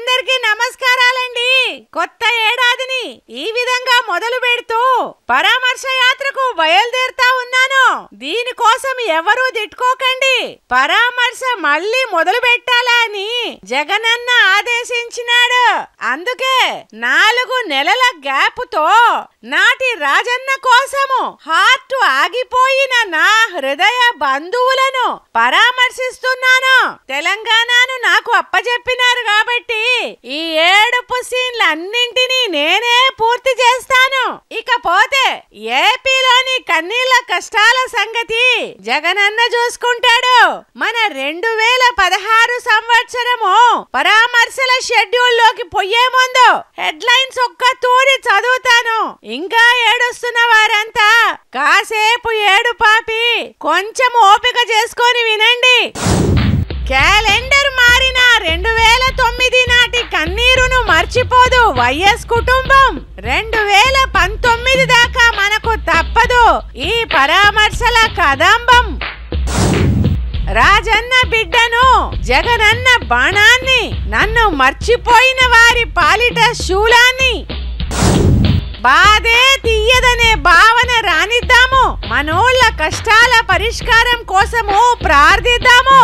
అందరికి నమస్కారాలండి కొత్త ఏడాదిని ఈ విధంగా మొదలు పెడుతూ పరామర్శ యాత్రకు బయలుదేరుతా చేస్తున్నాను దీనికోసం ఎవరూ తిట్టుకోకండి పరామర్శ మళ్ళీ మొదలు పెట్టాలని జగనన్న ఆదేశించినాడు అందుకే నాలుగు నెలల గ్యాప్ తో నాటి రాజన్న కోసము హార్ట్ ఆగిపోయిన నా హృదయ బంధువులను పరామర్శిస్తున్నాను తెలంగాణను నాకు అప్పజెప్పినారు కాబట్టి ఈ ఏడుపు సీన్లన్నింటినీ నేనే పూర్తి చేస్తాను ఇకపోతే ఏపీలోని కన్నీళ్ల కష్టాల సంగతి జగనన్న చూసుకుంటాడు మన రెండు వేల పదహారు సంవత్సరము పరామర్శల షెడ్యూల్ లోకి పొయ్యే ముందు హెడ్లైన్స్ ఒక్క తూరి చదువుతాను ఇంకా ఏడుస్తున్న వారంతా కాసేపు ఏడు పాపి కొంచెం ఓపిక చేసుకొని వినండి క్యాలెండర్ రెండు వేల తొమ్మిది నాటి కన్నీరును మర్చిపోదు వైఎస్ కుటుంబం రెండు వేల పంతొమ్మిది దాకా మనకు తప్పదు ఈ పరామర్శల కదంబం రాజన్న బిడ్డను జగనన్న బాణాన్ని నన్ను మర్చిపోయిన వారి పాలిట శూలాన్ని బాధే తీయదనే భావన రానిద్దాము మనోళ్ళ కష్టాల పరిష్కారం కోసము ప్రార్థిద్దాము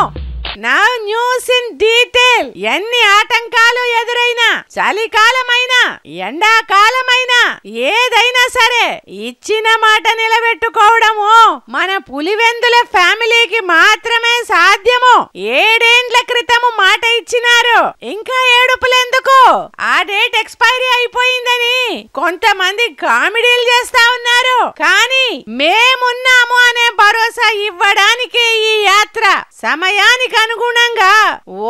నా న్యూస్ ఇన్ డీటెయిల్ ఎన్ని ఆటంకాలు ఎదురైనా చలికాలమైనా ఎండాకాలమైనా ఏదైనా సరే ఇచ్చిన మాట నిలబెట్టుకోవడము మన పులివెందుల ఫ్యామిలీకి మాత్రమే సాధ్యము ఏడేండ్ల క్రితము మాట ఇచ్చినారు ఇంకా ఎందుకు ఆ డేట్ ఎక్స్పైరీ అయిపోయిందని కొంతమంది కామెడీలు చేస్తా ఉన్నారు కానీ మేమున్నాము అనే భరోసా ఇవ్వడానికే ఈ యాత్ర సమయానికి అనుగుణంగా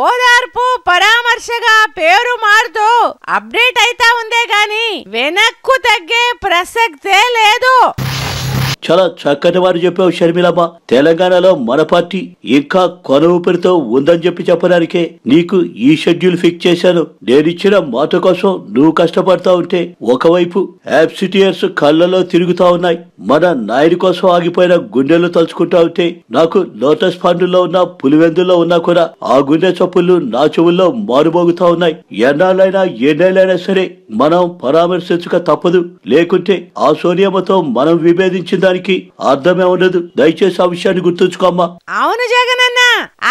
ఓదార్పు పరామర్శగా పేరు మారుతూ అప్డేట్ అయితా ఉందే గాని వెనక్కు తగ్గే ప్రసక్తే లేదు చాలా చక్కటి వారు చెప్పావు షర్మిలమ్మ తెలంగాణలో మన పార్టీ ఇంకా కొన ఊపిరితో ఉందని చెప్పి చెప్పడానికే నీకు ఈ షెడ్యూల్ ఫిక్స్ చేశాను నేనిచ్చిన మాట కోసం నువ్వు కష్టపడతా ఉంటే ఒకవైపు యాబ్సిటియర్స్ కళ్ళలో తిరుగుతా ఉన్నాయి మన నాయుడి కోసం ఆగిపోయిన గుండెలు తలుచుకుంటా ఉంటే నాకు లోటస్ పండులో ఉన్న పులివెందుల్లో ఉన్నా కూడా ఆ గుండె చప్పులు నా చెవుల్లో మారుమోగుతా ఉన్నాయి ఎన్నాళ్ళైనా ఎన్నేళ్ళైనా సరే మనం పరామర్శించక తప్పదు లేకుంటే ఆ సోనియమ్మతో మనం విభేదించిందా దానికి అర్థమే ఉండదు దయచేసి ఆ విషయాన్ని గుర్తుంచుకోమ్మా అవును జగనన్న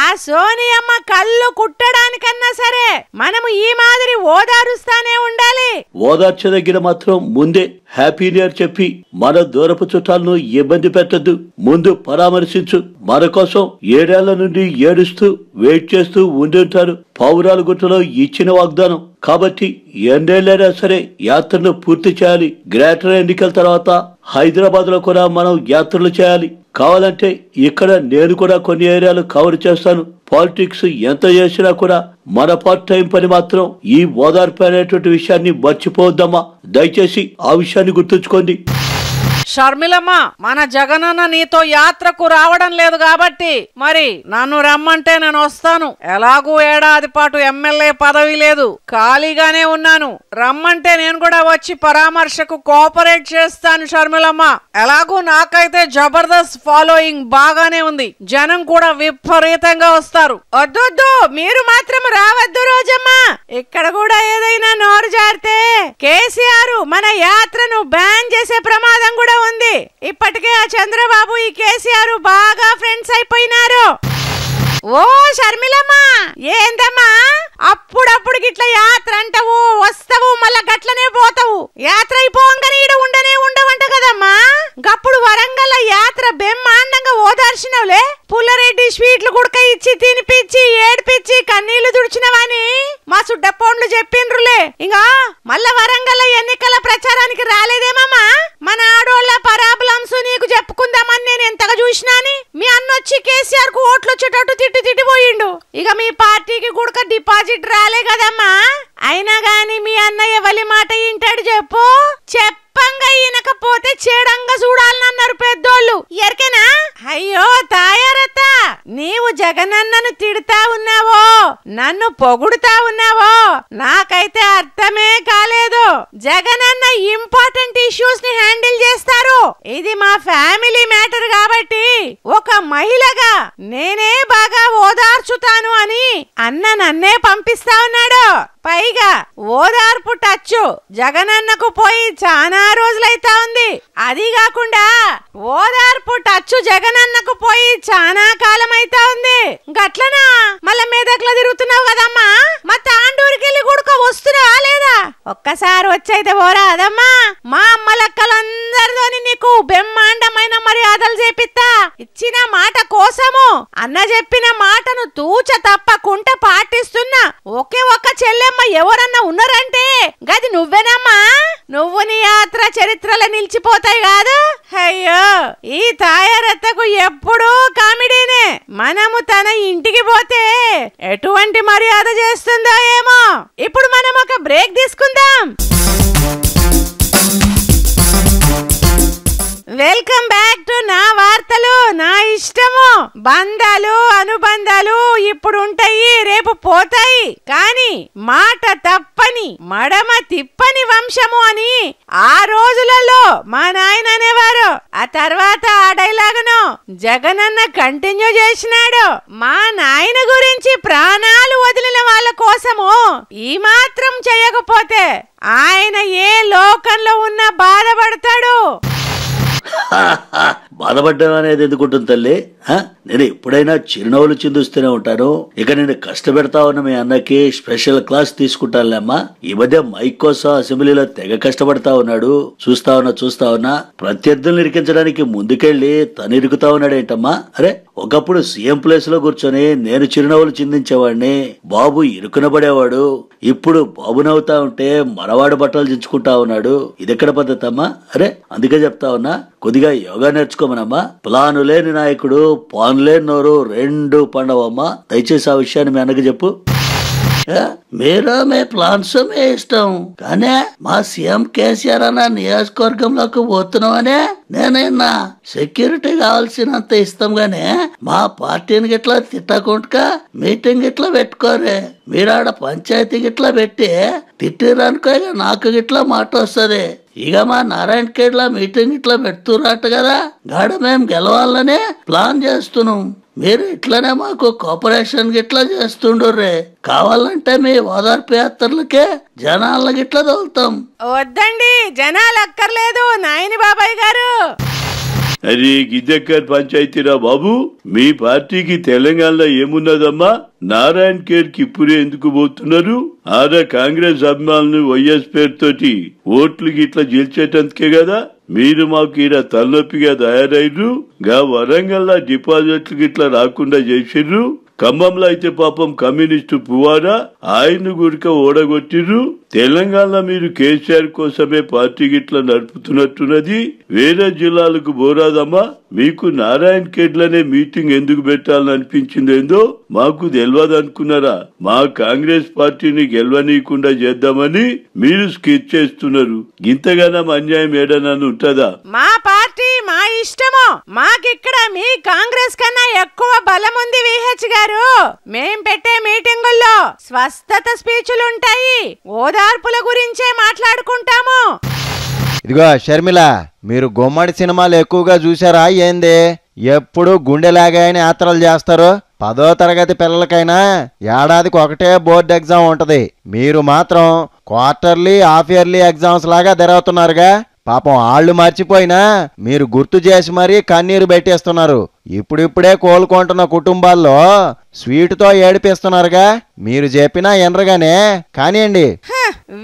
ఆ సోని అమ్మ కళ్ళు కుట్టడానికన్నా సరే మనము ఈ మాదిరి ఓదారుస్తానే ఉండాలి దగ్గర మాత్రం ముందే హ్యాపీ న్యూ ఇయర్ చెప్పి మన దూరపు చుట్టాలను ఇబ్బంది పెట్టద్దు ముందు పరామర్శించు మన కోసం ఏడేళ్ల నుండి ఏడుస్తూ వెయిట్ చేస్తూ ఉండుంటారు పౌరాల గుట్టలో ఇచ్చిన వాగ్దానం కాబట్టి ఎన్నేళ్ళైనా సరే యాత్రను పూర్తి చేయాలి గ్రేటర్ ఎన్నికల తర్వాత హైదరాబాద్ లో కూడా మనం యాత్రలు చేయాలి కావాలంటే ఇక్కడ నేను కూడా కొన్ని ఏరియాలు కవర్ చేస్తాను పాలిటిక్స్ ఎంత చేసినా కూడా మన పార్ట్ టైం పని మాత్రం ఈ ఓదార్పు అనేటువంటి విషయాన్ని మర్చిపోవద్దమ్మా దయచేసి ఆ విషయాన్ని గుర్తుంచుకోండి షర్మిలమ్మ మన జగనన్న నీతో యాత్రకు రావడం లేదు కాబట్టి మరి నన్ను రమ్మంటే నేను వస్తాను ఎలాగూ ఏడాది పాటు ఎమ్మెల్యే పదవి లేదు ఖాళీగానే ఉన్నాను రమ్మంటే నేను కూడా వచ్చి పరామర్శకు కోఆపరేట్ చేస్తాను షర్మిలమ్మ ఎలాగూ నాకైతే జబర్దస్త్ ఫాలోయింగ్ బాగానే ఉంది జనం కూడా విపరీతంగా వస్తారు వద్దొద్దు మీరు మాత్రం రావద్దు రోజమ్మ ఇక్కడ కూడా ఏదైనా నోరు జారితే కేసీఆర్ మన యాత్రను బ్యాన్ చేసే ప్రమాదం కూడా ఉంది ఇప్పటికే ఆ చంద్రబాబు ఈ కేసీఆర్ బాగా ఫ్రెండ్స్ అయిపోయినారు ఓ శర్మిలమ్మా ఏందమ్మా అప్పుడప్పుడు గిట్ల యాత్ర అంటావు వస్తావు మళ్ళా గట్లనే పోతావు యాత్ర అయిపోగానే ఈడ ఉండనే ఉండవంట కదమ్మా గప్పుడు వరంగల్ యాత్ర బెమ్మాండంగా ఓదార్చినవులే పుల్లరెడ్డి స్వీట్లు గుడక ఇచ్చి తినిపించి ఏడిపించి కన్నీళ్లు దుడిచినవని మా పోండ్లు చెప్పిండ్రులే ఇంకా మళ్ళా వరంగల్ ఎన్నికల ప్రచారానికి రాలేదేమమ్మా మన ఆడోళ్ళ పరాబ్లమ్స్ నీకు చెప్పుకుందామని నేను ఎంతగా చూసినాని మీ అన్నొచ్చి కేసీఆర్ కు ఓట్లు వచ్చేటట్టు తిట్టి తిట్టిపోయిండు ఇక మీ పార్టీకి కూడా డిపాజిట్ రాలే కదమ్మా అయినా గాని మీ అన్న ఎవరి మాట ఇంటాడు చెప్పు చెప్పు అప్పంగా ఈనకపోతే చేడంగా చూడాలనన్నారు పెద్దోళ్ళు ఎరికేనా అయ్యో తాయారత నీవు జగనన్నను తిడతా ఉన్నావో నన్ను పొగుడుతా ఉన్నావో నాకైతే అర్థమే కాలేదు జగనన్న ఇంపార్టెంట్ ఇష్యూస్ ని హ్యాండిల్ చేస్తారు ఇది మా ఫ్యామిలీ మ్యాటర్ కాబట్టి ఒక మహిళగా నేనే బాగా ఓదార్చుతాను అని అన్న నన్నే పంపిస్తా ఉన్నాడు పైగా ఓదార్పు టచ్ జగనన్నకు పోయి చాలా రోజులైతా ఉంది అది కాకుండా ఓదార్పు టచ్ జగనన్నకు పోయి చాలా కాలం అయితా ఉంది గట్లనా మళ్ళా మెదక్లో తిరుగుతున్నావు కదమ్మా మా తాండూరికి వెళ్ళి కూడుకో వస్తున్నావా లేదా ఒక్కసారి వచ్చైతే పోరా అదమ్మా చెల్లెమ్మ ఎవరన్నా ఉన్నారంటే గది నువ్వేనమ్మా నువ్వు నీ యాత్ర చరిత్రలో నిలిచిపోతాయి కాదు అయ్యో ఈ తాయారత్తకు ఎప్పుడూ కామెడీనే మనము తన ఇంటికి పోతే ఎటువంటి మర్యాద చేస్తుందో ఏమో ఇప్పుడు మనం ఒక బ్రేక్ తీసుకుందాం వెల్కమ్ బ్యాక్ టు నా వార్తలు నా ఇష్టము బంధాలు అనుబంధాలు ఇప్పుడు ఉంటాయి రేపు పోతాయి కాని మాట తప్పని మడమ తిప్పని వంశము అని ఆ రోజులలో మా నాయన అనేవారు ఆ తర్వాత ఆ డైలాగును జగనన్న కంటిన్యూ చేసినాడు మా నాయన గురించి ప్రాణాలు వదిలిన వాళ్ళ కోసము ఈ మాత్రం చేయకపోతే ఆయన ఏ లోకంలో ఉన్నా బాధపడతాడు బాధపడ్డం అనేది ఎందుకుంటుంది తల్లి నేను ఎప్పుడైనా చిరునవ్వులు చిందుస్తూనే ఉంటాను ఇక నేను కష్టపెడతా ఉన్న మీ అన్నకి స్పెషల్ క్లాస్ తీసుకుంటానులేమ్మా ఈ మధ్య మైక్ కోసం అసెంబ్లీలో తెగ కష్టపడతా ఉన్నాడు చూస్తా ఉన్నా చూస్తా ఉన్నా ప్రత్యర్థులు ఇరికించడానికి ముందుకెళ్లి తను ఇరుకుతా ఉన్నాడేంటమ్మా అరే ఒకప్పుడు సీఎం ప్లేస్ లో కూర్చొని నేను చిరునవ్వులు చిందించేవాడిని బాబు ఇరుకునబడేవాడు ఇప్పుడు బాబునవుతా ఉంటే మనవాడు బట్టలు దించుకుంటా ఉన్నాడు పద్ధతి పద్ధతమ్మా అరే అందుకే చెప్తా ఉన్నా కొద్దిగా యోగా నేర్చుకోమనమ్మా ప్లాను లేని నాయకుడు పాను లేని నోరు రెండు పండవమ్మా దయచేసి ఆ విషయాన్ని మీ అన్నకి చెప్పు మీ ప్లాన్స్ మీ ఇష్టం కానీ మా సీఎం కేసీఆర్ అన్న నియోజకవర్గంలోకి పోతున్నామనే నేనైనా సెక్యూరిటీ కావాల్సినంత ఇస్తాం గాని మా పార్టీని గిట్లా తిట్టకుండా మీటింగ్ గిట్లా పెట్టుకోరే మీరాడ పంచాయతీ గిట్లా పెట్టి తిట్టిరనుకో నాకు గిట్లా మాట వస్తుంది ఇక మా నారాయణ కేడ్లా మీటింగ్ ఇట్లా పెడుతున్నట్టు కదా గాడ మేము గెలవాలనే ప్లాన్ చేస్తున్నాం మీరు ఇట్లనే మాకు కోఆపరేషన్ గిట్లా రే కావాలంటే మీ ఓదార్పు యాత్రలకే జనాలను గిట్లా తోలుతాం వద్దండి జనాలు అక్కర్లేదు నాయని బాబాయ్ గారు అరే గిద్దెక్కర్ పంచాయతీరా బాబు మీ పార్టీకి తెలంగాణలో ఏమున్నదమ్మా నారాయణ కేర్ కి ఇప్పుడే ఎందుకు పోతున్నారు ఆరా కాంగ్రెస్ అభిమానులు వైఎస్ పేరుతోటి ఓట్లు గిట్ల గెలిచేటందుకే కదా మీరు మాకు ఈడ తలనొప్పిగా తయారైరు గా వరంగల్ డిపాజిట్లు గిట్లా రాకుండా చేసిర్రు ఖమ్మంలో అయితే పాపం కమ్యూనిస్టు పువ్వాడా ఆయన గురిక ఓడగొట్టిర్రు తెలంగాణ మీరు కేసీఆర్ కోసమే పార్టీ గిట్ల నడుపుతున్నట్టున్నది వేరే జిల్లాలకు బోరాదమ్మా మీకు నారాయణ కేడ్లనే మీటింగ్ ఎందుకు పెట్టాలని అనిపించిందేందో మాకు తెలియదనుకున్నారా మా కాంగ్రెస్ పార్టీని గెలవనీయకుండా చేద్దామని మీరు స్కిచ్ చేస్తున్నారు ఇంతగానం అన్యాయం ఏడనని ఉంటదా మా పార్టీ మా ఇష్టము మాకిక్కడ మీ కాంగ్రెస్ కన్నా ఎక్కువ బలం ఉంది విహెచ్ గారు మేం పెట్టే మీటింగుల్లో స్వస్థత స్పీచ్లుంటాయి హోదా మార్పుల గురించే మాట్లాడుకుంటాము ఇదిగో షర్మిల మీరు గుమ్మడి సినిమాలు ఎక్కువగా చూసారా ఏంది ఎప్పుడు గుండెలాగాయని యాత్రలు చేస్తారు పదో తరగతి పిల్లలకైనా ఏడాదికి ఒకటే బోర్డు ఎగ్జామ్ ఉంటుంది మీరు మాత్రం క్వార్టర్లీ హాఫ్ ఇయర్లీ ఎగ్జామ్స్ లాగా తెరవుతున్నారుగా పాపం ఆళ్ళు మర్చిపోయినా మీరు గుర్తు చేసి మరీ కన్నీరు పెట్టేస్తున్నారు ఇప్పుడిప్పుడే కోలుకుంటున్న కుటుంబాల్లో స్వీట్తో ఏడిపిస్తున్నారుగా మీరు చెప్పినా ఎనరగానే కానివ్వండి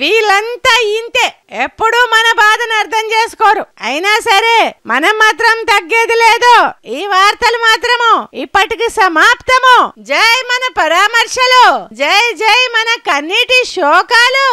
వీళ్ళంతా ఇంతే ఎప్పుడూ మన బాధను అర్థం చేసుకోరు అయినా సరే మనం మాత్రం తగ్గేది లేదు ఈ వార్తలు మాత్రము ఇప్పటికి సమాప్తము జై మన పరామర్శలు జై జై మన కన్నీటి శోకాలు